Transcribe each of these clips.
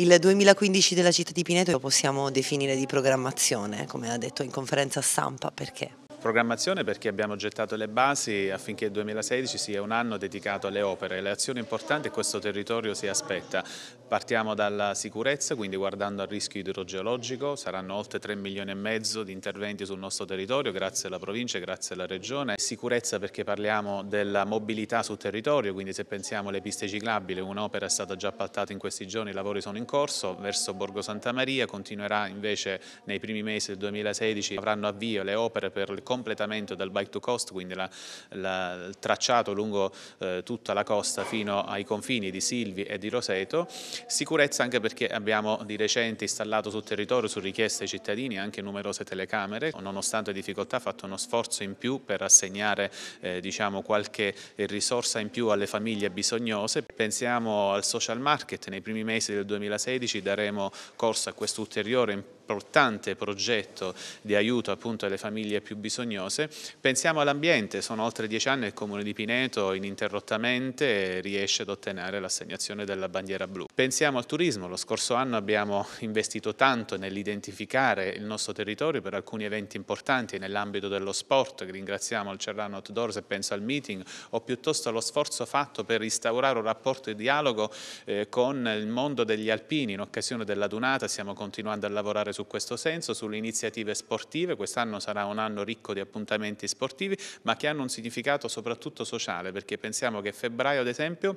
Il 2015 della città di Pineto lo possiamo definire di programmazione, come ha detto in conferenza stampa, perché Programmazione perché abbiamo gettato le basi affinché il 2016 sia un anno dedicato alle opere, alle azioni importanti che questo territorio si aspetta. Partiamo dalla sicurezza, quindi guardando al rischio idrogeologico, saranno oltre 3 milioni e mezzo di interventi sul nostro territorio, grazie alla provincia, grazie alla regione. Sicurezza perché parliamo della mobilità sul territorio, quindi se pensiamo alle piste ciclabili, un'opera è stata già appaltata in questi giorni, i lavori sono in corso, verso Borgo Santa Maria, continuerà invece nei primi mesi del 2016, avranno avvio le opere per il completamento del bike to coast, quindi la, la, il tracciato lungo eh, tutta la costa fino ai confini di Silvi e di Roseto, sicurezza anche perché abbiamo di recente installato sul territorio su richiesta ai cittadini anche numerose telecamere, nonostante difficoltà ha fatto uno sforzo in più per assegnare eh, diciamo, qualche risorsa in più alle famiglie bisognose. Pensiamo al social market, nei primi mesi del 2016 daremo corso a questo ulteriore impegno importante progetto di aiuto appunto alle famiglie più bisognose. Pensiamo all'ambiente, sono oltre dieci anni che il Comune di Pineto ininterrottamente riesce ad ottenere l'assegnazione della bandiera blu. Pensiamo al turismo, lo scorso anno abbiamo investito tanto nell'identificare il nostro territorio per alcuni eventi importanti nell'ambito dello sport, ringraziamo il Cerrano Outdoors e penso al meeting, o piuttosto allo sforzo fatto per instaurare un rapporto di dialogo eh, con il mondo degli alpini in occasione della Dunata, stiamo continuando a lavorare su questo senso, sulle iniziative sportive, quest'anno sarà un anno ricco di appuntamenti sportivi, ma che hanno un significato soprattutto sociale, perché pensiamo che febbraio ad esempio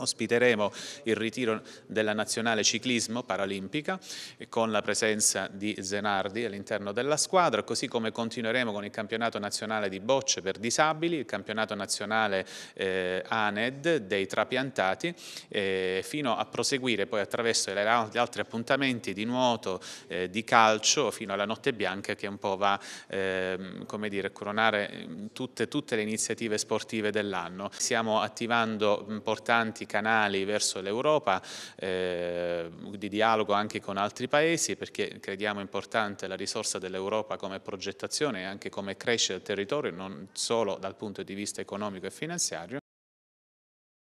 Ospiteremo il ritiro della nazionale ciclismo paralimpica con la presenza di Zenardi all'interno della squadra, così come continueremo con il campionato nazionale di bocce per disabili, il campionato nazionale eh, ANED dei trapiantati, eh, fino a proseguire poi attraverso gli altri appuntamenti di nuoto, eh, di calcio, fino alla notte bianca che un po' va ehm, come dire, a coronare mm, tutte, tutte le iniziative sportive dell'anno. Stiamo attivando importanti mm, canali verso l'Europa, eh, di dialogo anche con altri paesi, perché crediamo importante la risorsa dell'Europa come progettazione e anche come crescita del territorio, non solo dal punto di vista economico e finanziario,